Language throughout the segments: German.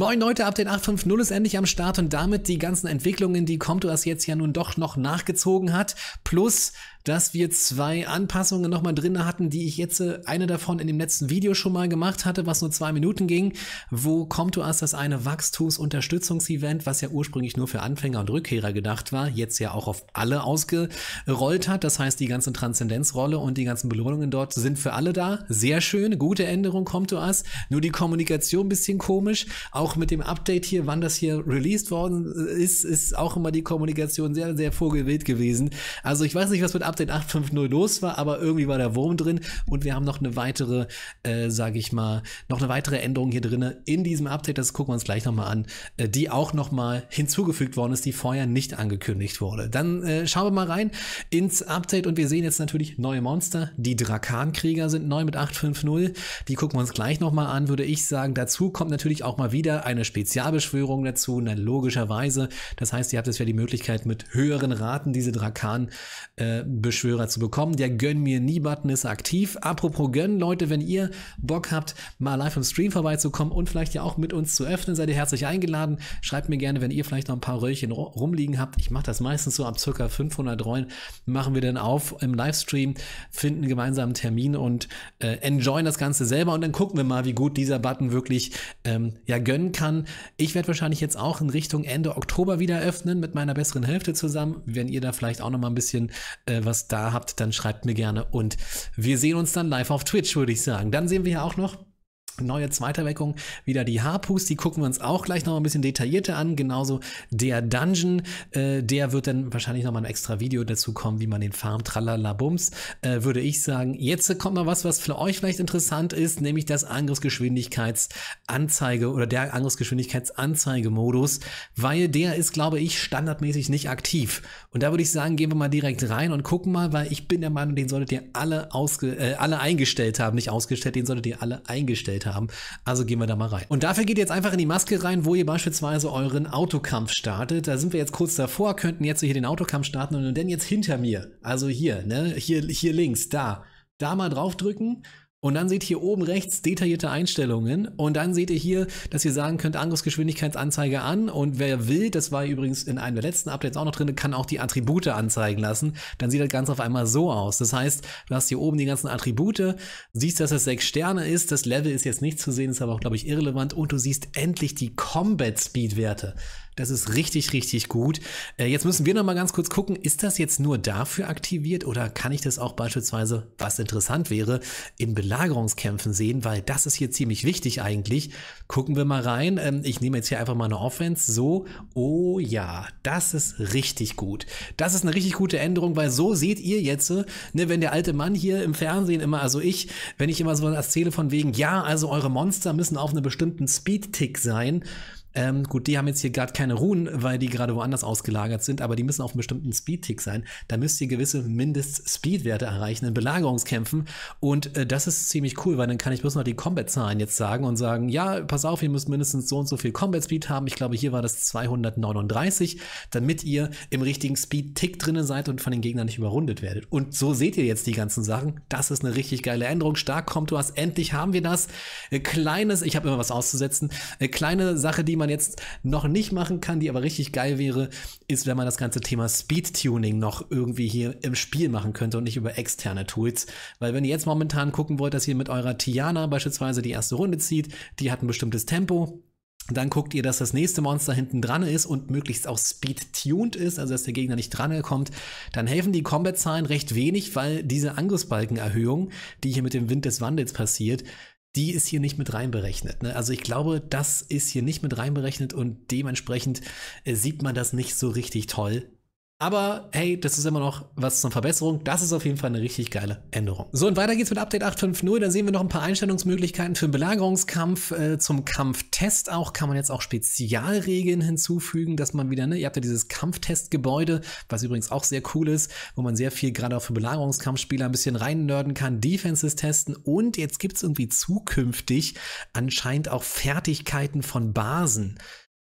Moin Leute, Update 8.5.0 ist endlich am Start und damit die ganzen Entwicklungen, die Comtoas jetzt ja nun doch noch nachgezogen hat, plus dass wir zwei Anpassungen nochmal drin hatten, die ich jetzt, äh, eine davon in dem letzten Video schon mal gemacht hatte, was nur zwei Minuten ging, wo Comtoas das eine Wachstumsunterstützungsevent, was ja ursprünglich nur für Anfänger und Rückkehrer gedacht war, jetzt ja auch auf alle ausgerollt hat. Das heißt, die ganze Transzendenzrolle und die ganzen Belohnungen dort sind für alle da. Sehr schön, gute Änderung Comtoas. Nur die Kommunikation ein bisschen komisch. Auch mit dem Update hier, wann das hier released worden äh, ist, ist auch immer die Kommunikation sehr, sehr vorgewählt gewesen. Also ich weiß nicht, was mit Update 8.5.0 los war, aber irgendwie war der Wurm drin und wir haben noch eine weitere, äh, sage ich mal, noch eine weitere Änderung hier drin in diesem Update, das gucken wir uns gleich nochmal an, äh, die auch nochmal hinzugefügt worden ist, die vorher nicht angekündigt wurde. Dann äh, schauen wir mal rein ins Update und wir sehen jetzt natürlich neue Monster. Die Drakankrieger sind neu mit 8.5.0, die gucken wir uns gleich nochmal an, würde ich sagen. Dazu kommt natürlich auch mal wieder eine Spezialbeschwörung dazu, na, ne, logischerweise. Das heißt, ihr habt jetzt ja die Möglichkeit mit höheren Raten diese Drakan äh, Beschwörer zu bekommen. Der Gönn mir nie Button ist aktiv. Apropos Gönn, Leute, wenn ihr Bock habt, mal live im Stream vorbeizukommen und vielleicht ja auch mit uns zu öffnen, seid ihr herzlich eingeladen. Schreibt mir gerne, wenn ihr vielleicht noch ein paar Röllchen rumliegen habt. Ich mache das meistens so ab circa 500 Rollen machen wir dann auf im Livestream, finden gemeinsam einen Termin und äh, enjoyen das Ganze selber und dann gucken wir mal, wie gut dieser Button wirklich ähm, ja gönnen kann. Ich werde wahrscheinlich jetzt auch in Richtung Ende Oktober wieder öffnen mit meiner besseren Hälfte zusammen, wenn ihr da vielleicht auch noch mal ein bisschen äh, was was da habt, dann schreibt mir gerne. Und wir sehen uns dann live auf Twitch, würde ich sagen. Dann sehen wir ja auch noch neue zweite Weckung, wieder die Harpus, die gucken wir uns auch gleich noch ein bisschen detaillierter an, genauso der Dungeon, äh, der wird dann wahrscheinlich noch mal ein extra Video dazu kommen, wie man den farmt, tralala bums, äh, würde ich sagen. Jetzt kommt mal was, was für euch vielleicht interessant ist, nämlich das Angriffsgeschwindigkeitsanzeige oder der Angriffsgeschwindigkeitsanzeigemodus, weil der ist, glaube ich, standardmäßig nicht aktiv. Und da würde ich sagen, gehen wir mal direkt rein und gucken mal, weil ich bin der Meinung, den solltet ihr alle, ausge äh, alle eingestellt haben, nicht ausgestellt, den solltet ihr alle eingestellt haben haben. Also gehen wir da mal rein. Und dafür geht ihr jetzt einfach in die Maske rein, wo ihr beispielsweise euren Autokampf startet. Da sind wir jetzt kurz davor, könnten jetzt hier den Autokampf starten und dann jetzt hinter mir. Also hier, ne? Hier, hier links, da da mal drauf drücken und dann seht ihr oben rechts detaillierte Einstellungen und dann seht ihr hier, dass ihr sagen könnt, Angriffsgeschwindigkeitsanzeige an und wer will, das war übrigens in einem der letzten Updates auch noch drin, kann auch die Attribute anzeigen lassen. Dann sieht das Ganze auf einmal so aus. Das heißt, du hast hier oben die ganzen Attribute, siehst, dass es sechs Sterne ist, das Level ist jetzt nicht zu sehen, ist aber auch, glaube ich, irrelevant und du siehst endlich die Combat Speed Werte. Das ist richtig, richtig gut. Äh, jetzt müssen wir noch mal ganz kurz gucken, ist das jetzt nur dafür aktiviert oder kann ich das auch beispielsweise, was interessant wäre, in Belagerungskämpfen sehen, weil das ist hier ziemlich wichtig eigentlich. Gucken wir mal rein. Ähm, ich nehme jetzt hier einfach mal eine Offense. So, oh ja, das ist richtig gut. Das ist eine richtig gute Änderung, weil so seht ihr jetzt, äh, ne, wenn der alte Mann hier im Fernsehen immer, also ich, wenn ich immer so erzähle von wegen, ja, also eure Monster müssen auf einem bestimmten Speed-Tick sein, ähm, gut, die haben jetzt hier gerade keine Ruhen, weil die gerade woanders ausgelagert sind, aber die müssen auf einem bestimmten Speedtick sein. Da müsst ihr gewisse Mindest-Speed-Werte erreichen in Belagerungskämpfen. Und äh, das ist ziemlich cool, weil dann kann ich bloß noch die Combat-Zahlen jetzt sagen und sagen, ja, pass auf, ihr müsst mindestens so und so viel Combat-Speed haben. Ich glaube, hier war das 239, damit ihr im richtigen Speed-Tick drinne seid und von den Gegnern nicht überrundet werdet. Und so seht ihr jetzt die ganzen Sachen. Das ist eine richtig geile Änderung. Stark kommt du hast. Endlich haben wir das. Äh, kleines, ich habe immer was auszusetzen. Äh, kleine Sache, die man jetzt noch nicht machen kann, die aber richtig geil wäre, ist, wenn man das ganze Thema Speedtuning noch irgendwie hier im Spiel machen könnte und nicht über externe Tools. Weil wenn ihr jetzt momentan gucken wollt, dass ihr mit eurer Tiana beispielsweise die erste Runde zieht, die hat ein bestimmtes Tempo, dann guckt ihr, dass das nächste Monster hinten dran ist und möglichst auch speed-tuned ist, also dass der Gegner nicht dran kommt. Dann helfen die Combat-Zahlen recht wenig, weil diese Angriffsbalkenerhöhung, die hier mit dem Wind des Wandels passiert, die ist hier nicht mit reinberechnet. Ne? Also ich glaube, das ist hier nicht mit reinberechnet und dementsprechend äh, sieht man das nicht so richtig toll, aber hey, das ist immer noch was zur Verbesserung. Das ist auf jeden Fall eine richtig geile Änderung. So, und weiter geht's mit Update 8.5.0. Da sehen wir noch ein paar Einstellungsmöglichkeiten für den Belagerungskampf, äh, zum Kampftest auch. Kann man jetzt auch Spezialregeln hinzufügen, dass man wieder, ne, ihr habt ja dieses Kampftestgebäude, was übrigens auch sehr cool ist, wo man sehr viel gerade auch für Belagerungskampfspieler ein bisschen reinnörden kann, Defenses testen. Und jetzt gibt's irgendwie zukünftig anscheinend auch Fertigkeiten von Basen.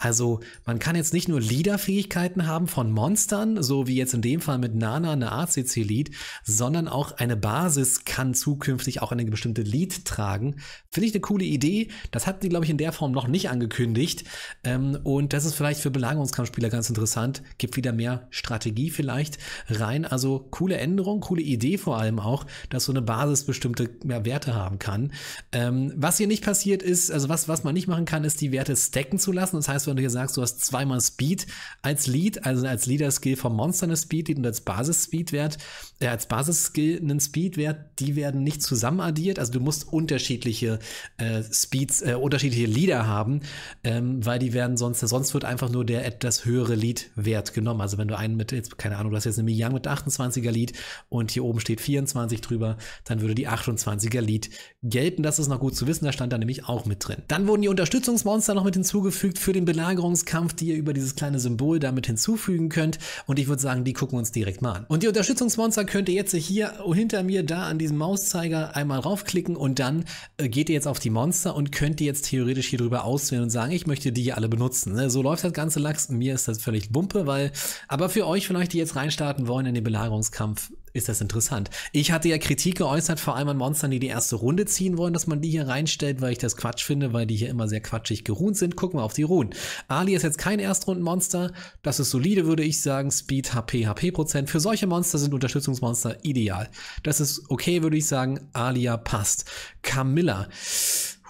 Also man kann jetzt nicht nur Leaderfähigkeiten haben von Monstern, so wie jetzt in dem Fall mit Nana eine ACC-Lead, sondern auch eine Basis kann zukünftig auch eine bestimmte Lead tragen. Finde ich eine coole Idee. Das hatten die, glaube ich, in der Form noch nicht angekündigt. Ähm, und das ist vielleicht für Belagerungskampfspieler ganz interessant. Gibt wieder mehr Strategie vielleicht rein. Also coole Änderung, coole Idee vor allem auch, dass so eine Basis bestimmte mehr Werte haben kann. Ähm, was hier nicht passiert ist, also was, was man nicht machen kann, ist die Werte stacken zu lassen. Das heißt, wenn du hier sagst, du hast zweimal Speed als Lead, also als Leader-Skill vom Monster eine Speed-Lead und als Basis-Speed-Wert, äh, als Basis-Skill einen Speed-Wert, die werden nicht zusammen addiert. Also du musst unterschiedliche äh, Speeds, äh, unterschiedliche Leader haben, ähm, weil die werden sonst, sonst wird einfach nur der etwas höhere Lead-Wert genommen. Also wenn du einen mit, jetzt, keine Ahnung, du hast jetzt eine Miyang mit 28er Lead und hier oben steht 24 drüber, dann würde die 28er Lead gelten. Das ist noch gut zu wissen, da stand da nämlich auch mit drin. Dann wurden die Unterstützungsmonster noch mit hinzugefügt für den Bilanz Belagerungskampf, die ihr über dieses kleine Symbol damit hinzufügen könnt. Und ich würde sagen, die gucken uns direkt mal an. Und die Unterstützungsmonster könnt ihr jetzt hier hinter mir da an diesem Mauszeiger einmal raufklicken und dann äh, geht ihr jetzt auf die Monster und könnt die jetzt theoretisch hier drüber auswählen und sagen, ich möchte die hier alle benutzen. Ne? So läuft das ganze Lachs. Mir ist das völlig Bumpe, weil, aber für euch, wenn euch die jetzt reinstarten wollen in den Belagerungskampf, ist das interessant. Ich hatte ja Kritik geäußert, vor allem an Monstern, die die erste Runde ziehen wollen, dass man die hier reinstellt, weil ich das Quatsch finde, weil die hier immer sehr quatschig geruhnt sind. Gucken wir auf die Ruhen. Ali ist jetzt kein Erstrundenmonster. Das ist solide, würde ich sagen. Speed, HP, HP-Prozent. Für solche Monster sind Unterstützungsmonster ideal. Das ist okay, würde ich sagen. Alia passt. Camilla.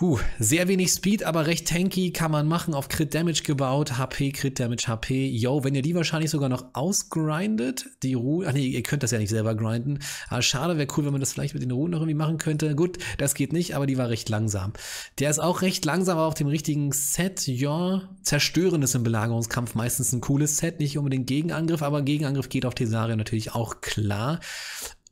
Huh, sehr wenig Speed, aber recht tanky kann man machen, auf Crit Damage gebaut, HP, Crit Damage, HP. Yo, wenn ihr die wahrscheinlich sogar noch ausgrindet, die Ruhe, ach nee, ihr könnt das ja nicht selber grinden. Aber ah, schade, wäre cool, wenn man das vielleicht mit den Ruhen noch irgendwie machen könnte. Gut, das geht nicht, aber die war recht langsam. Der ist auch recht langsam, aber auf dem richtigen Set, ja, zerstörendes im Belagerungskampf, meistens ein cooles Set, nicht unbedingt Gegenangriff, aber Gegenangriff geht auf Tesaria natürlich auch klar.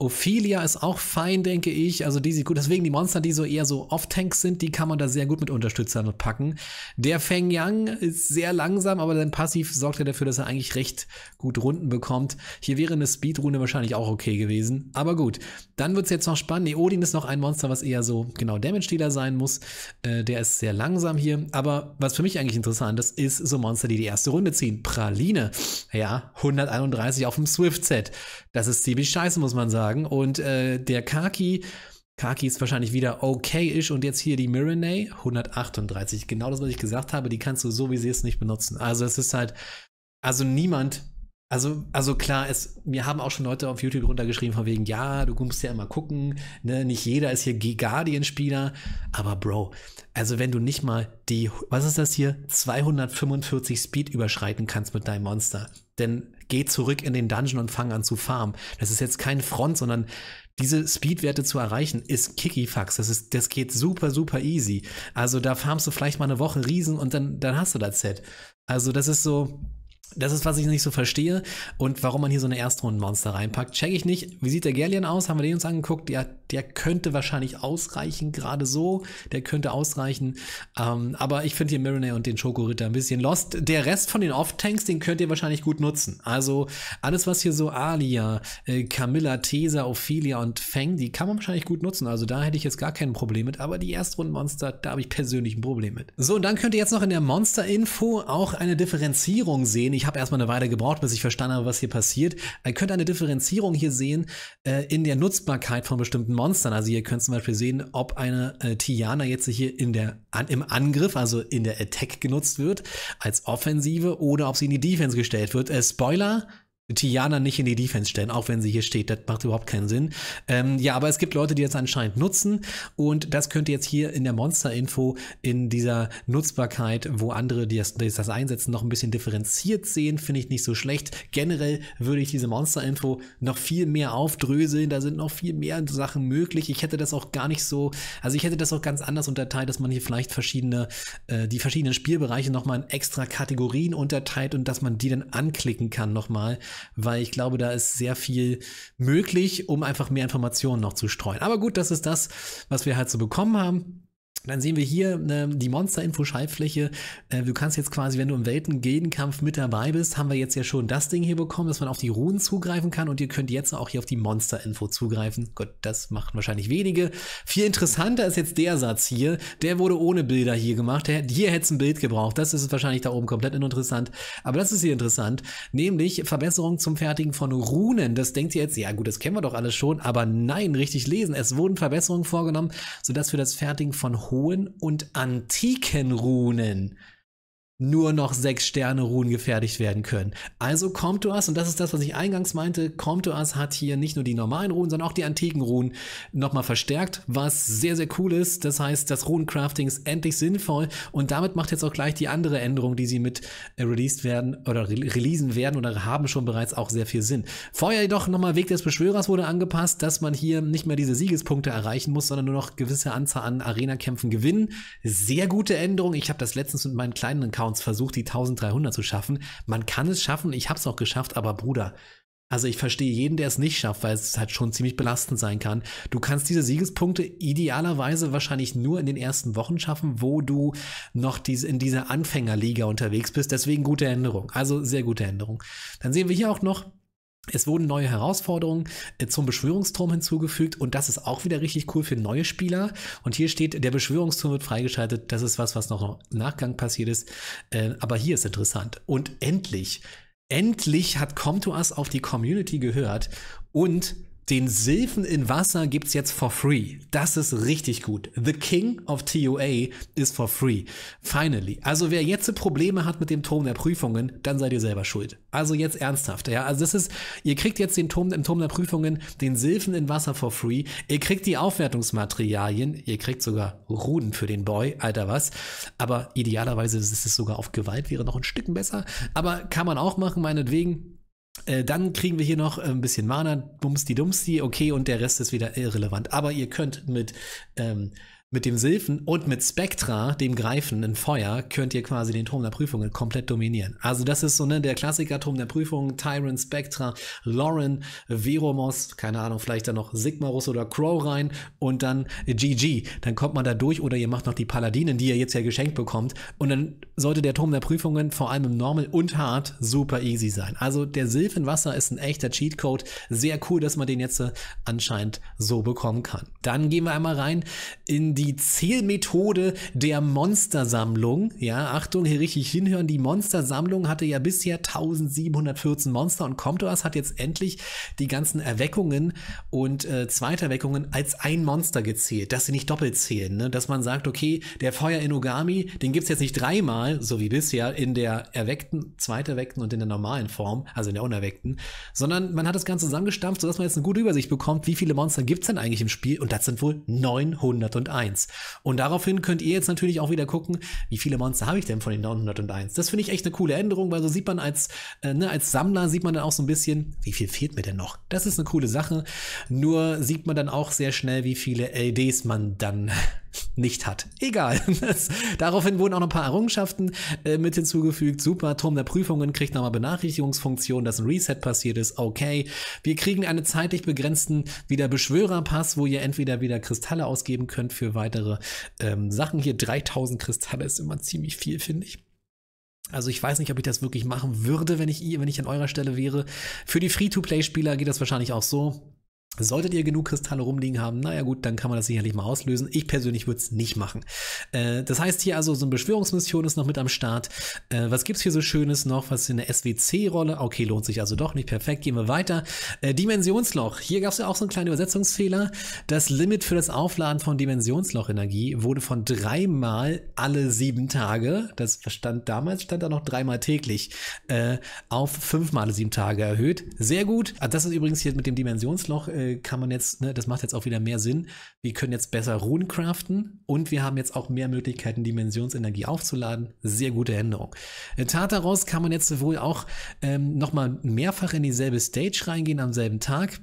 Ophelia ist auch fein, denke ich. Also die sieht gut. Deswegen die Monster, die so eher so Off-Tanks sind, die kann man da sehr gut mit Unterstützern packen. Der Feng Yang ist sehr langsam, aber sein Passiv sorgt ja dafür, dass er eigentlich recht gut Runden bekommt. Hier wäre eine speed Speedrunde wahrscheinlich auch okay gewesen. Aber gut, dann wird es jetzt noch spannend. Ne, Odin ist noch ein Monster, was eher so genau Damage-Dealer sein muss. Äh, der ist sehr langsam hier. Aber was für mich eigentlich interessant ist, ist so Monster, die die erste Runde ziehen. Praline. Ja, 131 auf dem Swift-Set. Das ist ziemlich scheiße, muss man sagen sagen. Und äh, der Kaki, Kaki ist wahrscheinlich wieder okay-ish. Und jetzt hier die Mirinay, 138. Genau das, was ich gesagt habe, die kannst du so, wie sie ist, nicht benutzen. Also es ist halt, also niemand also, also klar, es, mir haben auch schon Leute auf YouTube runtergeschrieben von wegen, ja, du musst ja immer gucken, ne? nicht jeder ist hier G-Guardian-Spieler, aber Bro, also wenn du nicht mal die, was ist das hier, 245 Speed überschreiten kannst mit deinem Monster, dann geh zurück in den Dungeon und fang an zu farmen. Das ist jetzt kein Front, sondern diese Speed-Werte zu erreichen, ist Kikifax. Das, ist, das geht super, super easy. Also da farmst du vielleicht mal eine Woche Riesen und dann, dann hast du das Set. Also das ist so, das ist, was ich nicht so verstehe und warum man hier so eine Erstrundenmonster reinpackt. Check ich nicht. Wie sieht der Gerlian aus? Haben wir den uns angeguckt? Ja, der könnte wahrscheinlich ausreichen, gerade so. Der könnte ausreichen. Ähm, aber ich finde hier Mariner und den Schokoritter ein bisschen lost. Der Rest von den Off-Tanks, den könnt ihr wahrscheinlich gut nutzen. Also alles, was hier so Alia, äh, Camilla, Tesa, Ophelia und Feng, die kann man wahrscheinlich gut nutzen. Also da hätte ich jetzt gar kein Problem mit. Aber die Erstrundenmonster, da habe ich persönlich ein Problem mit. So, und dann könnt ihr jetzt noch in der Monster-Info auch eine Differenzierung sehen. Ich ich habe erstmal eine Weile gebraucht, bis ich verstanden habe, was hier passiert. Ihr könnt eine Differenzierung hier sehen äh, in der Nutzbarkeit von bestimmten Monstern. Also ihr könnt zum Beispiel sehen, ob eine äh, Tiana jetzt hier in der, an, im Angriff, also in der Attack genutzt wird, als Offensive oder ob sie in die Defense gestellt wird. Äh, Spoiler, Tiana nicht in die Defense stellen, auch wenn sie hier steht. Das macht überhaupt keinen Sinn. Ähm, ja, aber es gibt Leute, die das anscheinend nutzen und das könnte jetzt hier in der Monster-Info in dieser Nutzbarkeit, wo andere, die das, die das einsetzen, noch ein bisschen differenziert sehen, finde ich nicht so schlecht. Generell würde ich diese Monster-Info noch viel mehr aufdröseln. Da sind noch viel mehr Sachen möglich. Ich hätte das auch gar nicht so, also ich hätte das auch ganz anders unterteilt, dass man hier vielleicht verschiedene, äh, die verschiedenen Spielbereiche nochmal in extra Kategorien unterteilt und dass man die dann anklicken kann nochmal weil ich glaube, da ist sehr viel möglich, um einfach mehr Informationen noch zu streuen. Aber gut, das ist das, was wir halt so bekommen haben. Dann sehen wir hier äh, die Monster-Info-Schaltfläche. Äh, du kannst jetzt quasi, wenn du im Welten-Gildenkampf mit dabei bist, haben wir jetzt ja schon das Ding hier bekommen, dass man auf die Runen zugreifen kann und ihr könnt jetzt auch hier auf die Monster-Info zugreifen. Gott, das machen wahrscheinlich wenige. Viel interessanter ist jetzt der Satz hier. Der wurde ohne Bilder hier gemacht. Der, hier hätte es ein Bild gebraucht. Das ist wahrscheinlich da oben komplett uninteressant. Aber das ist hier interessant. Nämlich Verbesserung zum Fertigen von Runen. Das denkt ihr jetzt, ja gut, das kennen wir doch alles schon. Aber nein, richtig lesen. Es wurden Verbesserungen vorgenommen, sodass für das Fertigen von hohen und antiken Runen nur noch sechs Sterne Ruhen gefertigt werden können. Also kommt du Comptoas, und das ist das, was ich eingangs meinte, kommt du Comptoas hat hier nicht nur die normalen Ruhen, sondern auch die antiken Ruhen nochmal verstärkt, was sehr, sehr cool ist. Das heißt, das Ruhencrafting ist endlich sinnvoll und damit macht jetzt auch gleich die andere Änderung, die sie mit äh, released werden oder re releasen werden oder haben schon bereits auch sehr viel Sinn. Vorher jedoch nochmal Weg des Beschwörers wurde angepasst, dass man hier nicht mehr diese Siegespunkte erreichen muss, sondern nur noch gewisse Anzahl an Arena-Kämpfen gewinnen. Sehr gute Änderung. Ich habe das letztens mit meinen kleinen Account Touchdowns versucht, die 1300 zu schaffen. Man kann es schaffen, ich habe es auch geschafft, aber Bruder, also ich verstehe jeden, der es nicht schafft, weil es halt schon ziemlich belastend sein kann. Du kannst diese Siegespunkte idealerweise wahrscheinlich nur in den ersten Wochen schaffen, wo du noch in dieser Anfängerliga unterwegs bist. Deswegen gute Änderung. Also sehr gute Änderung. Dann sehen wir hier auch noch, es wurden neue Herausforderungen äh, zum Beschwörungsturm hinzugefügt und das ist auch wieder richtig cool für neue Spieler. Und hier steht, der Beschwörungsturm wird freigeschaltet. Das ist was, was noch im Nachgang passiert ist. Äh, aber hier ist interessant. Und endlich, endlich hat Come to Us auf die Community gehört und den Silfen in Wasser gibt's jetzt for free. Das ist richtig gut. The King of TUA ist for free. Finally. Also wer jetzt Probleme hat mit dem Turm der Prüfungen, dann seid ihr selber schuld. Also jetzt ernsthaft. Ja, also das ist, ihr kriegt jetzt den Turm, im Turm der Prüfungen den Silfen in Wasser for free. Ihr kriegt die Aufwertungsmaterialien. Ihr kriegt sogar Ruden für den Boy. Alter was. Aber idealerweise ist es sogar auf Gewalt wäre noch ein Stück besser. Aber kann man auch machen, meinetwegen äh, dann kriegen wir hier noch äh, ein bisschen Mana, Bumsti Dumsti, okay, und der Rest ist wieder irrelevant. Aber ihr könnt mit ähm, mit dem Silfen und mit Spectra, dem Greifen in Feuer, könnt ihr quasi den Turm der Prüfungen komplett dominieren. Also das ist so ne, der Klassiker-Turm der Prüfungen, Tyrant, Spectra, Lauren, Veromos, keine Ahnung, vielleicht dann noch Sigmarus oder Crow rein und dann GG. Dann kommt man da durch oder ihr macht noch die Paladinen, die ihr jetzt ja geschenkt bekommt und dann sollte der Turm der Prüfungen vor allem im Normal und Hard super easy sein. Also der Silfenwasser ist ein echter Cheatcode. Sehr cool, dass man den jetzt äh, anscheinend so bekommen kann. Dann gehen wir einmal rein in die die Zählmethode der Monstersammlung. Ja, Achtung, hier richtig hinhören. Die Monstersammlung hatte ja bisher 1714 Monster und Komtoas hat jetzt endlich die ganzen Erweckungen und äh, Zweiterweckungen als ein Monster gezählt, dass sie nicht doppelt zählen. Ne? Dass man sagt, okay, der Feuer Inogami, den gibt es jetzt nicht dreimal, so wie bisher, in der erweckten, zweiterweckten und in der normalen Form, also in der unerweckten, sondern man hat das Ganze zusammengestampft, sodass man jetzt eine gute Übersicht bekommt, wie viele Monster gibt es denn eigentlich im Spiel und das sind wohl 901. 101. Und daraufhin könnt ihr jetzt natürlich auch wieder gucken, wie viele Monster habe ich denn von den 901. Das finde ich echt eine coole Änderung, weil so sieht man als, äh, ne, als Sammler sieht man dann auch so ein bisschen, wie viel fehlt mir denn noch? Das ist eine coole Sache. Nur sieht man dann auch sehr schnell, wie viele LDs man dann nicht hat. Egal. Das, daraufhin wurden auch noch ein paar Errungenschaften äh, mit hinzugefügt. Super, Turm der Prüfungen kriegt nochmal Benachrichtigungsfunktion, dass ein Reset passiert ist. Okay. Wir kriegen einen zeitlich begrenzten wieder Beschwörerpass, wo ihr entweder wieder Kristalle ausgeben könnt für weitere ähm, Sachen. Hier 3000 Kristalle ist immer ziemlich viel, finde ich. Also ich weiß nicht, ob ich das wirklich machen würde, wenn ich, wenn ich an eurer Stelle wäre. Für die Free-to-Play-Spieler geht das wahrscheinlich auch so. Solltet ihr genug Kristalle rumliegen haben, naja gut, dann kann man das sicherlich mal auslösen. Ich persönlich würde es nicht machen. Äh, das heißt hier also, so eine Beschwörungsmission ist noch mit am Start. Äh, was es hier so Schönes noch? Was ist eine SWC-Rolle? Okay, lohnt sich also doch nicht. Perfekt, gehen wir weiter. Äh, Dimensionsloch. Hier gab es ja auch so einen kleinen Übersetzungsfehler. Das Limit für das Aufladen von Dimensionslochenergie wurde von dreimal alle sieben Tage, das stand damals, stand da noch dreimal täglich, äh, auf fünfmal alle sieben Tage erhöht. Sehr gut. Ah, das ist übrigens hier mit dem Dimensionsloch äh, äh, kann man jetzt, ne, das macht jetzt auch wieder mehr Sinn. Wir können jetzt besser Runen craften und wir haben jetzt auch mehr Möglichkeiten, Dimensionsenergie aufzuladen. Sehr gute Änderung. Äh, Tartaros kann man jetzt wohl auch ähm, nochmal mehrfach in dieselbe Stage reingehen am selben Tag.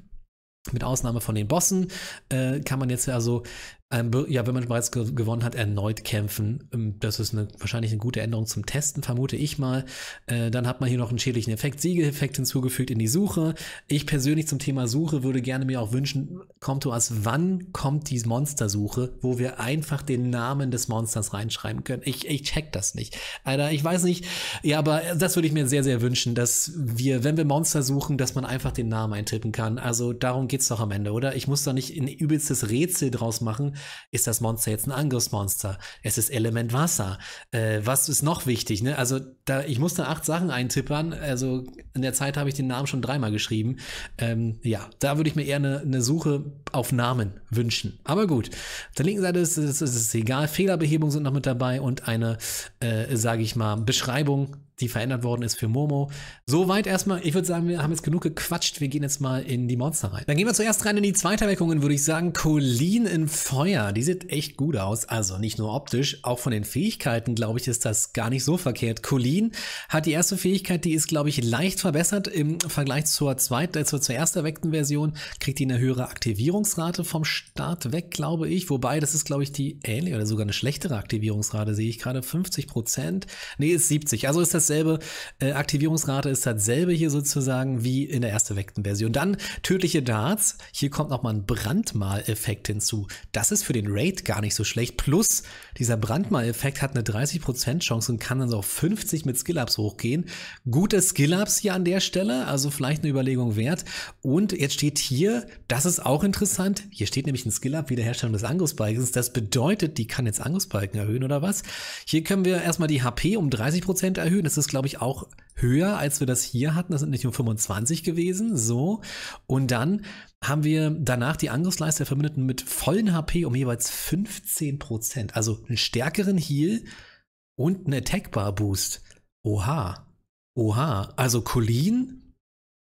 Mit Ausnahme von den Bossen äh, kann man jetzt also ähm, ja, wenn man bereits gewonnen hat, erneut kämpfen. Ähm, das ist eine, wahrscheinlich eine gute Änderung zum Testen, vermute ich mal. Äh, dann hat man hier noch einen schädlichen Effekt, Siegeeffekt hinzugefügt in die Suche. Ich persönlich zum Thema Suche würde gerne mir auch wünschen, kommt du aus wann kommt die Monstersuche, wo wir einfach den Namen des Monsters reinschreiben können. Ich, ich check das nicht. Alter, ich weiß nicht. Ja, aber das würde ich mir sehr, sehr wünschen, dass wir, wenn wir Monster suchen, dass man einfach den Namen eintippen kann. Also darum geht's doch am Ende, oder? Ich muss da nicht ein übelstes Rätsel draus machen, ist das Monster jetzt ein Angriffsmonster? Es ist Element Wasser. Äh, was ist noch wichtig? Ne? Also da, ich musste acht Sachen eintippern. Also in der Zeit habe ich den Namen schon dreimal geschrieben. Ähm, ja, da würde ich mir eher eine, eine, Suche auf Namen wünschen. Aber gut, auf der linken Seite ist es egal. Fehlerbehebung sind noch mit dabei und eine, äh, sage ich mal, Beschreibung die verändert worden ist für Momo. Soweit erstmal. Ich würde sagen, wir haben jetzt genug gequatscht. Wir gehen jetzt mal in die Monster rein. Dann gehen wir zuerst rein in die Zweiterweckungen, würde ich sagen. Colleen in Feuer. Die sieht echt gut aus. Also nicht nur optisch, auch von den Fähigkeiten, glaube ich, ist das gar nicht so verkehrt. Colleen hat die erste Fähigkeit, die ist, glaube ich, leicht verbessert im Vergleich zur zweiten, äh, zur ersten erweckten Version. Kriegt die eine höhere Aktivierungsrate vom Start weg, glaube ich. Wobei, das ist, glaube ich, die ähnliche oder sogar eine schlechtere Aktivierungsrate, sehe ich gerade. 50 Prozent. Nee, ist 70. Also ist das dasselbe, äh, Aktivierungsrate ist dasselbe hier sozusagen wie in der ersten weckten version Dann tödliche Darts. Hier kommt nochmal ein Brandmal-Effekt hinzu. Das ist für den Raid gar nicht so schlecht. Plus, dieser Brandmal-Effekt hat eine 30% Chance und kann dann so auf 50 mit Skill-Ups hochgehen. Gute Skill-Ups hier an der Stelle, also vielleicht eine Überlegung wert. Und jetzt steht hier, das ist auch interessant, hier steht nämlich ein Skill-Up, Wiederherstellung des Angriffsbalkens. Das bedeutet, die kann jetzt Angriffsbalken erhöhen oder was? Hier können wir erstmal die HP um 30% erhöhen. Das ist ist, glaube ich, auch höher, als wir das hier hatten. Das sind nicht nur 25 gewesen, so. Und dann haben wir danach die Angriffsleiste der Verbündeten mit vollen HP um jeweils 15 Prozent. Also einen stärkeren Heal und einen Attack-Bar-Boost. Oha. Oha. Also Colleen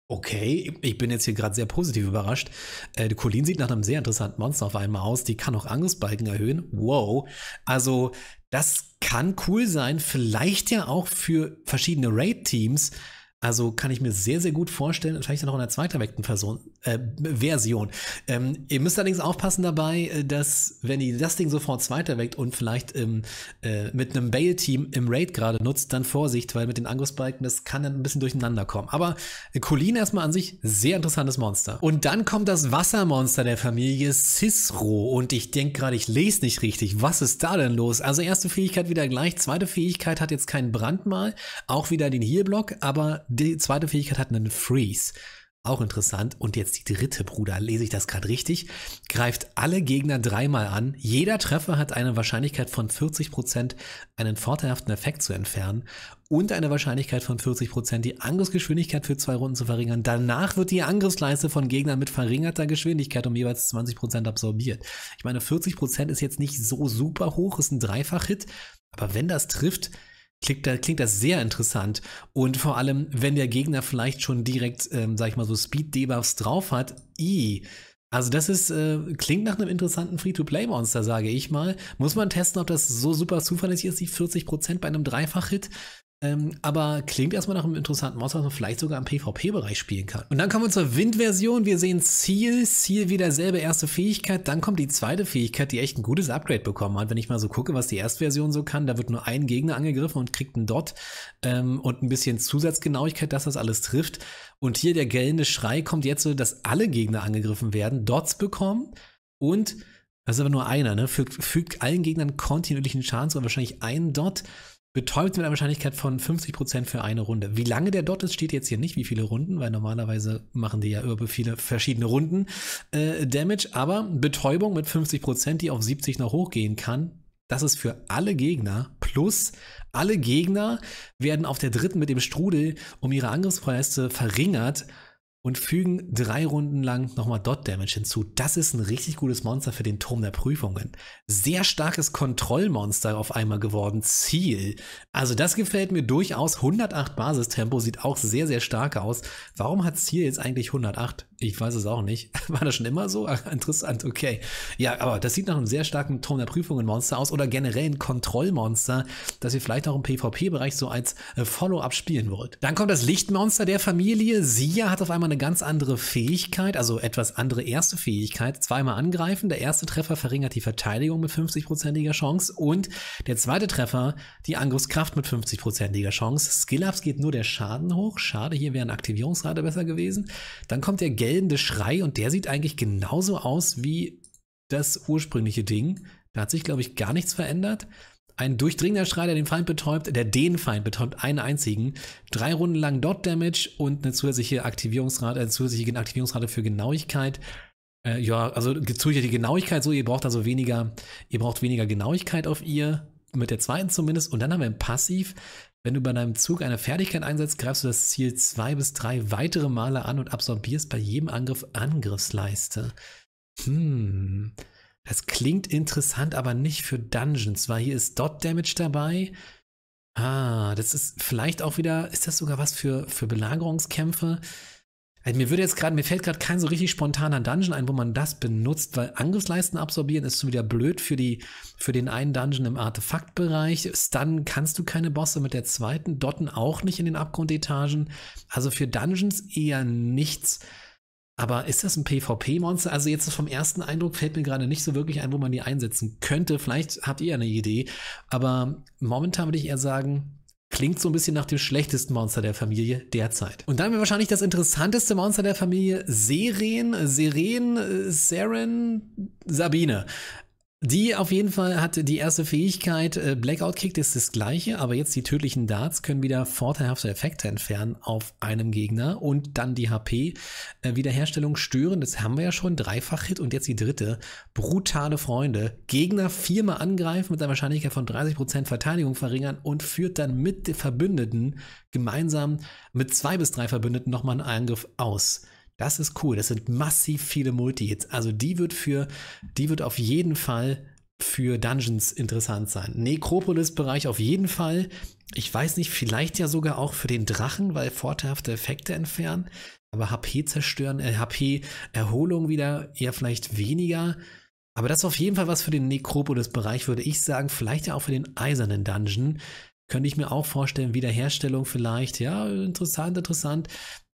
Okay, ich bin jetzt hier gerade sehr positiv überrascht. Äh, Colleen sieht nach einem sehr interessanten Monster auf einmal aus. Die kann auch Angriffsbalken erhöhen. Wow. Also das kann cool sein, vielleicht ja auch für verschiedene Raid-Teams, also kann ich mir sehr, sehr gut vorstellen, vielleicht noch in der zweiterweckten Person, äh, Version. Ähm, ihr müsst allerdings aufpassen dabei, äh, dass wenn ihr das Ding sofort zweiterweckt und vielleicht ähm, äh, mit einem bail team im Raid gerade nutzt, dann Vorsicht, weil mit den Angriffsbalken, das kann dann ein bisschen durcheinander kommen. Aber äh, Colin erstmal an sich, sehr interessantes Monster. Und dann kommt das Wassermonster der Familie Cicero. Und ich denke gerade, ich lese nicht richtig. Was ist da denn los? Also erste Fähigkeit wieder gleich, zweite Fähigkeit hat jetzt keinen Brandmal, auch wieder den Heal-Block, aber die zweite Fähigkeit hat einen Freeze. Auch interessant. Und jetzt die dritte, Bruder, lese ich das gerade richtig. Greift alle Gegner dreimal an. Jeder Treffer hat eine Wahrscheinlichkeit von 40%, einen vorteilhaften Effekt zu entfernen. Und eine Wahrscheinlichkeit von 40%, die Angriffsgeschwindigkeit für zwei Runden zu verringern. Danach wird die Angriffsleiste von Gegnern mit verringerter Geschwindigkeit um jeweils 20% absorbiert. Ich meine, 40% ist jetzt nicht so super hoch, ist ein Dreifach-Hit. Aber wenn das trifft, klingt, da, klingt das sehr interessant. Und vor allem, wenn der Gegner vielleicht schon direkt, ähm, sag ich mal so, Speed-Debuffs drauf hat, i. Also das ist, äh, klingt nach einem interessanten Free-to-Play-Monster, sage ich mal. Muss man testen, ob das so super zuverlässig ist, die 40% bei einem Dreifach-Hit. Ähm, aber klingt erstmal nach einem interessanten Monster, was man vielleicht sogar im PvP-Bereich spielen kann. Und dann kommen wir zur Wind-Version. Wir sehen Ziel, Ziel wieder selbe erste Fähigkeit. Dann kommt die zweite Fähigkeit, die echt ein gutes Upgrade bekommen hat. Wenn ich mal so gucke, was die Erstversion so kann, da wird nur ein Gegner angegriffen und kriegt einen Dot ähm, und ein bisschen Zusatzgenauigkeit, dass das alles trifft. Und hier der gellende Schrei kommt jetzt so, dass alle Gegner angegriffen werden, Dots bekommen und das ist aber nur einer, ne? Fügt, fügt allen Gegnern kontinuierlichen Schaden zu, wahrscheinlich einen Dot betäubt mit einer Wahrscheinlichkeit von 50% für eine Runde. Wie lange der dort ist, steht jetzt hier nicht, wie viele Runden, weil normalerweise machen die ja über viele verschiedene Runden äh, Damage, aber Betäubung mit 50%, die auf 70 noch hochgehen kann, das ist für alle Gegner plus alle Gegner werden auf der dritten mit dem Strudel um ihre Angriffspreise verringert und fügen drei Runden lang nochmal Dot Damage hinzu. Das ist ein richtig gutes Monster für den Turm der Prüfungen. Sehr starkes Kontrollmonster auf einmal geworden. Ziel. Also das gefällt mir durchaus. 108 Basistempo sieht auch sehr, sehr stark aus. Warum hat Ziel jetzt eigentlich 108? Ich weiß es auch nicht. War das schon immer so? Interessant, okay. Ja, aber das sieht nach einem sehr starken Ton der Prüfungen Monster aus oder generell ein Kontrollmonster, das ihr vielleicht auch im PvP-Bereich so als äh, Follow-up spielen wollt. Dann kommt das Lichtmonster der Familie. Sia hat auf einmal eine ganz andere Fähigkeit, also etwas andere erste Fähigkeit. Zweimal angreifen, der erste Treffer verringert die Verteidigung mit 50%iger Chance und der zweite Treffer die Angriffskraft mit 50%iger Chance. Skill-Ups geht nur der Schaden hoch. Schade, hier wäre eine Aktivierungsrate besser gewesen. Dann kommt der Game gellende Schrei und der sieht eigentlich genauso aus wie das ursprüngliche Ding. Da hat sich, glaube ich, gar nichts verändert. Ein durchdringender Schrei, der den Feind betäubt, der den Feind betäubt, einen einzigen. Drei Runden lang Dot Damage und eine zusätzliche Aktivierungsrate, eine zusätzliche Aktivierungsrate für Genauigkeit. Äh, ja, also zusätzliche Genauigkeit, so, ihr braucht also weniger, ihr braucht weniger Genauigkeit auf ihr, mit der zweiten zumindest. Und dann haben wir ein Passiv, wenn du bei deinem Zug eine Fertigkeit einsetzt, greifst du das Ziel zwei bis drei weitere Male an und absorbierst bei jedem Angriff Angriffsleiste. Hm, das klingt interessant, aber nicht für Dungeons, weil hier ist Dot Damage dabei. Ah, das ist vielleicht auch wieder, ist das sogar was für, für Belagerungskämpfe? Also mir würde jetzt gerade, mir fällt gerade kein so richtig spontaner Dungeon ein, wo man das benutzt, weil Angriffsleisten absorbieren ist schon wieder blöd für die, für den einen Dungeon im Artefaktbereich. Stun kannst du keine Bosse mit der zweiten, Dotten auch nicht in den Abgrundetagen. Also für Dungeons eher nichts. Aber ist das ein PvP-Monster? Also jetzt vom ersten Eindruck fällt mir gerade nicht so wirklich ein, wo man die einsetzen könnte. Vielleicht habt ihr eine Idee. Aber momentan würde ich eher sagen, Klingt so ein bisschen nach dem schlechtesten Monster der Familie derzeit. Und dann wäre wahrscheinlich das interessanteste Monster der Familie Seren, Seren, äh, Seren, Sabine. Die auf jeden Fall hat die erste Fähigkeit, äh, Blackout Kick ist das gleiche, aber jetzt die tödlichen Darts können wieder vorteilhafte Effekte entfernen auf einem Gegner und dann die HP. Äh, Wiederherstellung stören, das haben wir ja schon, Dreifach-Hit und jetzt die dritte. Brutale Freunde, Gegner viermal angreifen mit einer Wahrscheinlichkeit von 30% Verteidigung verringern und führt dann mit den Verbündeten gemeinsam mit zwei bis drei Verbündeten nochmal einen Angriff aus. Das ist cool. Das sind massiv viele Multi-Hits. Also die wird für, die wird auf jeden Fall für Dungeons interessant sein. Necropolis-Bereich auf jeden Fall. Ich weiß nicht, vielleicht ja sogar auch für den Drachen, weil vorteilhafte Effekte entfernen. Aber HP zerstören, äh, HP Erholung wieder eher vielleicht weniger. Aber das ist auf jeden Fall was für den Necropolis-Bereich, würde ich sagen. Vielleicht ja auch für den eisernen Dungeon. Könnte ich mir auch vorstellen, Wiederherstellung vielleicht. Ja, interessant, interessant.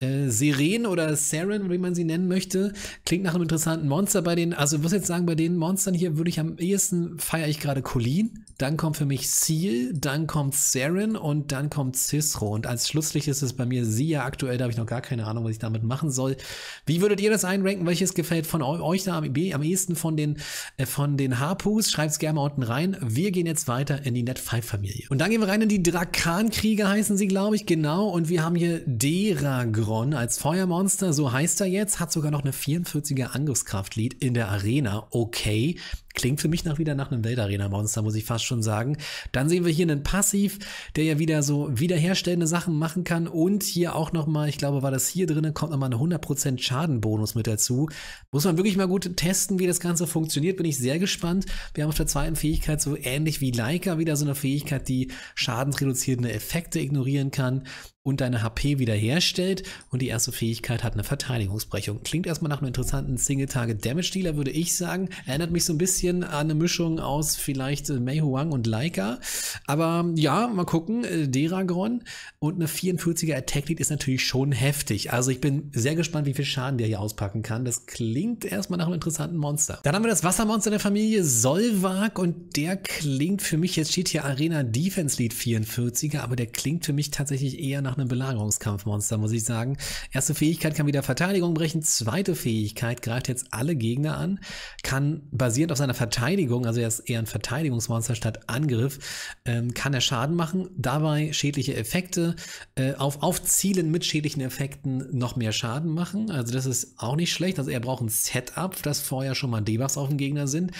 Äh, Seren oder Saren, wie man sie nennen möchte, klingt nach einem interessanten Monster bei den, also ich muss jetzt sagen, bei den Monstern hier würde ich am ehesten feiere ich gerade Colin. dann kommt für mich Seal, dann kommt Saren und dann kommt Cicero und als Schlusslicht ist es bei mir Sia aktuell, da habe ich noch gar keine Ahnung, was ich damit machen soll. Wie würdet ihr das einranken? Welches gefällt von euch da am, e-, am ehesten von den, äh, von den Harpus? Schreibt's gerne mal unten rein. Wir gehen jetzt weiter in die Net5-Familie. Und dann gehen wir rein in die Drakan-Kriege heißen sie, glaube ich, genau und wir haben hier Dera Necron als Feuermonster, so heißt er jetzt, hat sogar noch eine 44er Angriffskraft lead in der Arena. Okay, Klingt für mich nach wieder nach einem Weltarena-Monster, muss ich fast schon sagen. Dann sehen wir hier einen Passiv, der ja wieder so wiederherstellende Sachen machen kann. Und hier auch nochmal, ich glaube, war das hier drin, kommt nochmal eine 100% Schadenbonus mit dazu. Muss man wirklich mal gut testen, wie das Ganze funktioniert. Bin ich sehr gespannt. Wir haben auf der zweiten Fähigkeit so ähnlich wie Leica wieder so eine Fähigkeit, die schadensreduzierende Effekte ignorieren kann und deine HP wiederherstellt. Und die erste Fähigkeit hat eine Verteidigungsbrechung. Klingt erstmal nach einem interessanten Single-Target-Damage-Dealer, würde ich sagen. Erinnert mich so ein bisschen bisschen eine Mischung aus vielleicht äh, Mei Huang und Leica. Aber ähm, ja, mal gucken. Äh, Deragron und eine 44er Attack Lead ist natürlich schon heftig. Also ich bin sehr gespannt, wie viel Schaden der hier auspacken kann. Das klingt erstmal nach einem interessanten Monster. Dann haben wir das Wassermonster der Familie Solvag und der klingt für mich, jetzt steht hier Arena Defense Lead 44er, aber der klingt für mich tatsächlich eher nach einem Belagerungskampfmonster, muss ich sagen. Erste Fähigkeit kann wieder Verteidigung brechen. Zweite Fähigkeit greift jetzt alle Gegner an, kann basierend auf seiner seiner Verteidigung, also er ist eher ein Verteidigungsmonster statt Angriff, ähm, kann er Schaden machen, dabei schädliche Effekte äh, auf, auf Zielen mit schädlichen Effekten noch mehr Schaden machen. Also das ist auch nicht schlecht. Also er braucht ein Setup, das vorher schon mal Debuffs auf dem Gegner sind.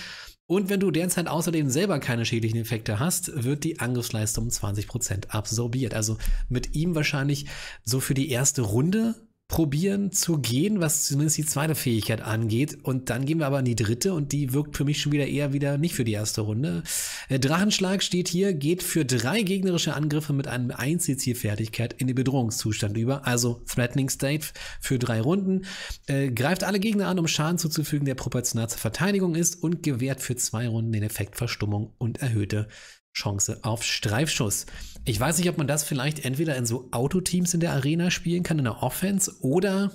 Und wenn du derzeit außerdem selber keine schädlichen Effekte hast, wird die Angriffsleistung um 20% absorbiert. Also mit ihm wahrscheinlich so für die erste Runde probieren zu gehen, was zumindest die zweite Fähigkeit angeht. Und dann gehen wir aber in die dritte und die wirkt für mich schon wieder eher wieder nicht für die erste Runde. Äh, Drachenschlag steht hier, geht für drei gegnerische Angriffe mit einem Einzelzielfertigkeit in den Bedrohungszustand über, also Threatening State für drei Runden. Äh, greift alle Gegner an, um Schaden zuzufügen, der proportional zur Verteidigung ist und gewährt für zwei Runden den Effekt Verstummung und erhöhte Chance auf Streifschuss. Ich weiß nicht, ob man das vielleicht entweder in so Autoteams in der Arena spielen kann, in der Offense, oder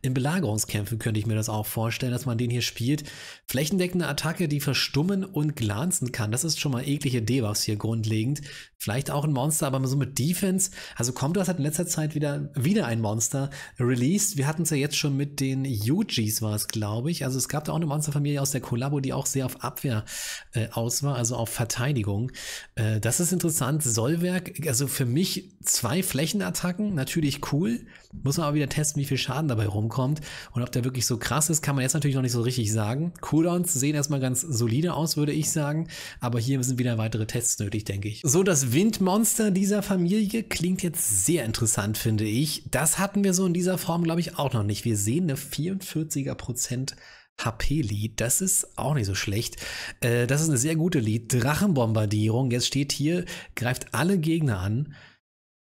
in Belagerungskämpfen könnte ich mir das auch vorstellen, dass man den hier spielt. Flächendeckende Attacke, die verstummen und glanzen kann. Das ist schon mal eklige Debuffs hier grundlegend. Vielleicht auch ein Monster, aber so mit Defense. Also Comdos hat in letzter Zeit wieder, wieder ein Monster released. Wir hatten es ja jetzt schon mit den Yujis war es, glaube ich. Also es gab da auch eine Monsterfamilie aus der Kollabo, die auch sehr auf Abwehr äh, aus war, also auf Verteidigung. Äh, das ist interessant. Sollwerk, also für mich zwei Flächenattacken, natürlich cool. Muss man aber wieder testen, wie viel Schaden da dabei rumkommt. Und ob der wirklich so krass ist, kann man jetzt natürlich noch nicht so richtig sagen. Cooldowns sehen erstmal ganz solide aus, würde ich sagen. Aber hier sind wieder weitere Tests nötig, denke ich. So, das Windmonster dieser Familie klingt jetzt sehr interessant, finde ich. Das hatten wir so in dieser Form, glaube ich, auch noch nicht. Wir sehen eine 44er Prozent HP-Lied. Das ist auch nicht so schlecht. Äh, das ist eine sehr gute Lied. Drachenbombardierung. Jetzt steht hier, greift alle Gegner an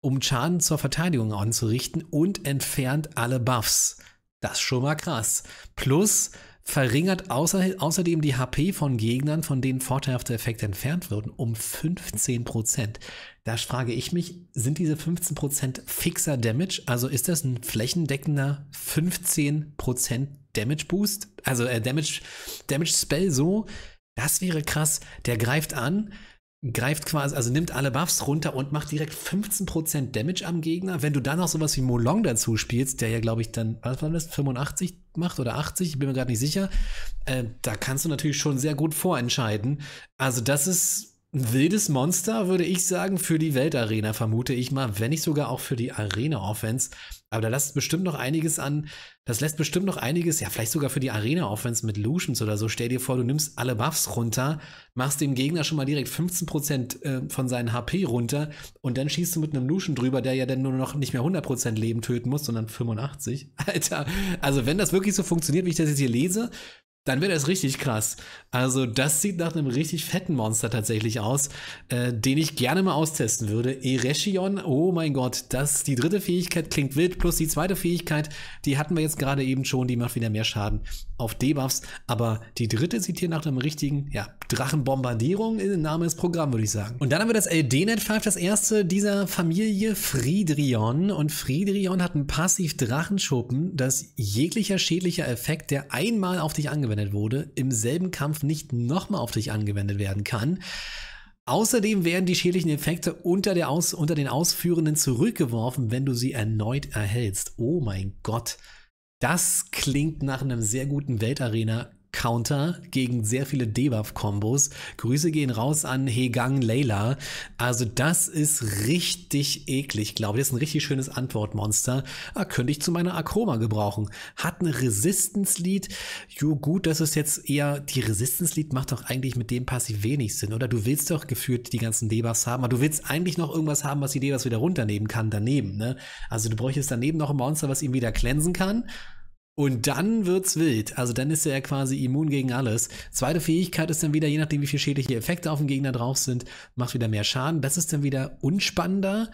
um Schaden zur Verteidigung anzurichten und entfernt alle Buffs. Das ist schon mal krass. Plus verringert außer, außerdem die HP von Gegnern, von denen vorteilhafte Effekte entfernt wurden, um 15%. Da frage ich mich, sind diese 15% fixer Damage? Also ist das ein flächendeckender 15% Damage Boost? Also äh, Damage, Damage Spell so? Das wäre krass. Der greift an, greift quasi, also nimmt alle Buffs runter und macht direkt 15% Damage am Gegner. Wenn du dann noch sowas wie Molong dazu spielst, der ja, glaube ich, dann, was war das, 85 macht oder 80, ich bin mir gerade nicht sicher, äh, da kannst du natürlich schon sehr gut vorentscheiden. Also das ist ein wildes Monster, würde ich sagen, für die Weltarena, vermute ich mal, wenn nicht sogar auch für die Arena-Offense. Aber da lässt bestimmt noch einiges an, das lässt bestimmt noch einiges, ja, vielleicht sogar für die Arena wenn es mit Lucians oder so. Stell dir vor, du nimmst alle Buffs runter, machst dem Gegner schon mal direkt 15% äh, von seinen HP runter und dann schießt du mit einem Lucian drüber, der ja dann nur noch nicht mehr 100% Leben töten muss, sondern 85. Alter, also wenn das wirklich so funktioniert, wie ich das jetzt hier lese, dann wäre das richtig krass. Also das sieht nach einem richtig fetten Monster tatsächlich aus, äh, den ich gerne mal austesten würde. Erechion, oh mein Gott, das, die dritte Fähigkeit klingt wild, plus die zweite Fähigkeit, die hatten wir jetzt gerade eben schon, die macht wieder mehr Schaden auf Debuffs, aber die dritte sieht hier nach einem richtigen, ja, Drachenbombardierung ist Name des Programms, würde ich sagen. Und dann haben wir das LD-Net5, das erste dieser Familie Friedrion. Und Friedrion hat einen Passiv-Drachenschuppen, dass jeglicher schädlicher Effekt, der einmal auf dich angewendet wurde, im selben Kampf nicht nochmal auf dich angewendet werden kann. Außerdem werden die schädlichen Effekte unter, der Aus, unter den Ausführenden zurückgeworfen, wenn du sie erneut erhältst. Oh mein Gott. Das klingt nach einem sehr guten Weltarena Counter gegen sehr viele Debuff-Kombos. Grüße gehen raus an Hegang Layla. Also das ist richtig eklig, glaube ich. Das ist ein richtig schönes Antwortmonster. Ah, könnte ich zu meiner Akroma gebrauchen. Hat eine Resistance-Lead. Jo, gut, das ist jetzt eher, die Resistance-Lead macht doch eigentlich mit dem Passiv wenig Sinn, oder? Du willst doch gefühlt die ganzen Debuffs haben, aber du willst eigentlich noch irgendwas haben, was die Debuffs wieder runternehmen kann, daneben, ne? Also du bräuchtest daneben noch ein Monster, was ihn wieder cleansen kann. Und dann wird's wild. Also dann ist er ja quasi immun gegen alles. Zweite Fähigkeit ist dann wieder, je nachdem wie viel schädliche Effekte auf dem Gegner drauf sind, macht wieder mehr Schaden. Das ist dann wieder unspannender.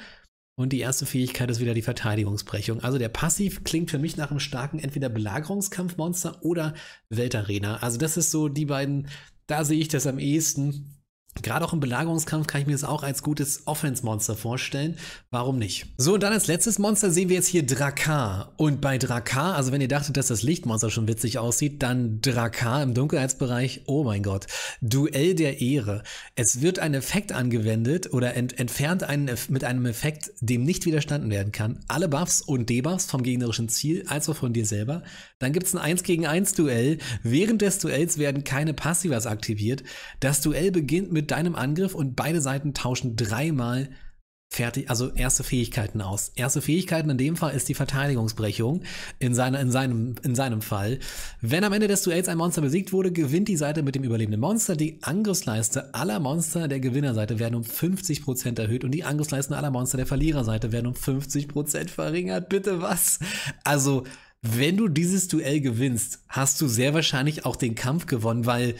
Und die erste Fähigkeit ist wieder die Verteidigungsbrechung. Also der Passiv klingt für mich nach einem starken entweder Belagerungskampfmonster oder Weltarena. Also das ist so die beiden, da sehe ich das am ehesten Gerade auch im Belagerungskampf kann ich mir das auch als gutes Offense-Monster vorstellen. Warum nicht? So, und dann als letztes Monster sehen wir jetzt hier Drakar. Und bei Drakar, also wenn ihr dachtet, dass das Lichtmonster schon witzig aussieht, dann Drakar im Dunkelheitsbereich. Oh mein Gott. Duell der Ehre. Es wird ein Effekt angewendet oder ent entfernt einen, mit einem Effekt, dem nicht widerstanden werden kann. Alle Buffs und Debuffs vom gegnerischen Ziel, also von dir selber. Dann gibt es ein 1 gegen 1 Duell. Während des Duells werden keine Passivas aktiviert. Das Duell beginnt mit mit deinem Angriff und beide Seiten tauschen dreimal fertig, also erste Fähigkeiten aus. Erste Fähigkeiten in dem Fall ist die Verteidigungsbrechung in, seiner, in, seinem, in seinem Fall. Wenn am Ende des Duells ein Monster besiegt wurde, gewinnt die Seite mit dem überlebenden Monster. Die Angriffsleiste aller Monster der Gewinnerseite werden um 50% erhöht und die Angriffsleisten aller Monster der Verliererseite werden um 50% verringert. Bitte was? Also, wenn du dieses Duell gewinnst, hast du sehr wahrscheinlich auch den Kampf gewonnen, weil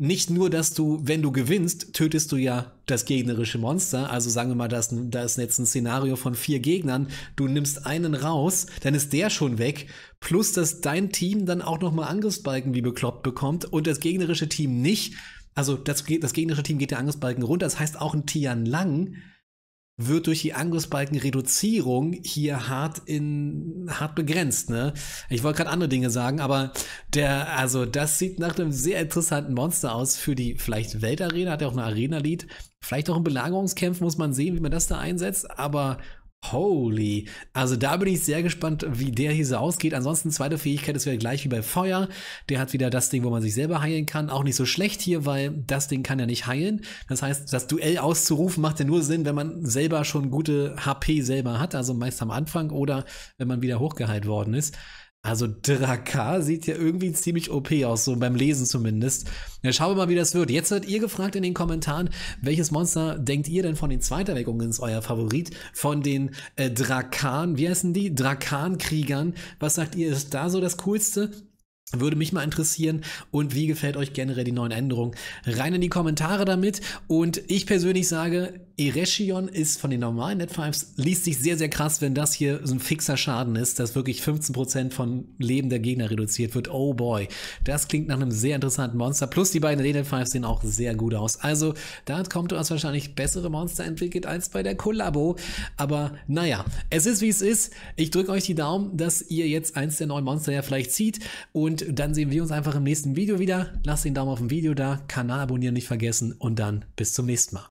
nicht nur, dass du, wenn du gewinnst, tötest du ja das gegnerische Monster. Also sagen wir mal, da ist, da ist jetzt ein Szenario von vier Gegnern. Du nimmst einen raus, dann ist der schon weg. Plus, dass dein Team dann auch nochmal Angriffsbalken wie bekloppt bekommt und das gegnerische Team nicht. Also das, das gegnerische Team geht der Angriffsbalken runter. Das heißt, auch ein Tian Lang wird durch die Angriffsbalkenreduzierung hier hart in hart begrenzt. Ne? Ich wollte gerade andere Dinge sagen, aber der, also das sieht nach einem sehr interessanten Monster aus für die vielleicht Weltarena, hat ja auch eine Arena-Lied. Vielleicht auch im Belagerungskämpf, muss man sehen, wie man das da einsetzt, aber Holy. Also da bin ich sehr gespannt, wie der hier so ausgeht. Ansonsten zweite Fähigkeit ist wieder gleich wie bei Feuer. Der hat wieder das Ding, wo man sich selber heilen kann. Auch nicht so schlecht hier, weil das Ding kann ja nicht heilen. Das heißt, das Duell auszurufen macht ja nur Sinn, wenn man selber schon gute HP selber hat. Also meist am Anfang oder wenn man wieder hochgeheilt worden ist. Also Drakar sieht ja irgendwie ziemlich OP aus, so beim Lesen zumindest. Ja, schauen wir mal, wie das wird. Jetzt wird ihr gefragt in den Kommentaren, welches Monster denkt ihr denn von den Zweiterweckungen ist euer Favorit? Von den äh, Drakan, wie heißen die? Drakan-Kriegern. Was sagt ihr, ist da so das Coolste? Würde mich mal interessieren. Und wie gefällt euch generell die neuen Änderungen? Rein in die Kommentare damit. Und ich persönlich sage, Ereshion ist von den normalen Net 5s, liest sich sehr, sehr krass, wenn das hier so ein fixer Schaden ist, dass wirklich 15% von Leben der Gegner reduziert wird. Oh boy, das klingt nach einem sehr interessanten Monster. Plus die beiden Net 5s sehen auch sehr gut aus. Also, da kommt uns wahrscheinlich bessere Monster entwickelt als bei der Kollabo. Aber naja, es ist wie es ist. Ich drücke euch die Daumen, dass ihr jetzt eins der neuen Monster ja vielleicht zieht. Und dann sehen wir uns einfach im nächsten Video wieder. Lasst den Daumen auf dem Video da, Kanal abonnieren nicht vergessen und dann bis zum nächsten Mal.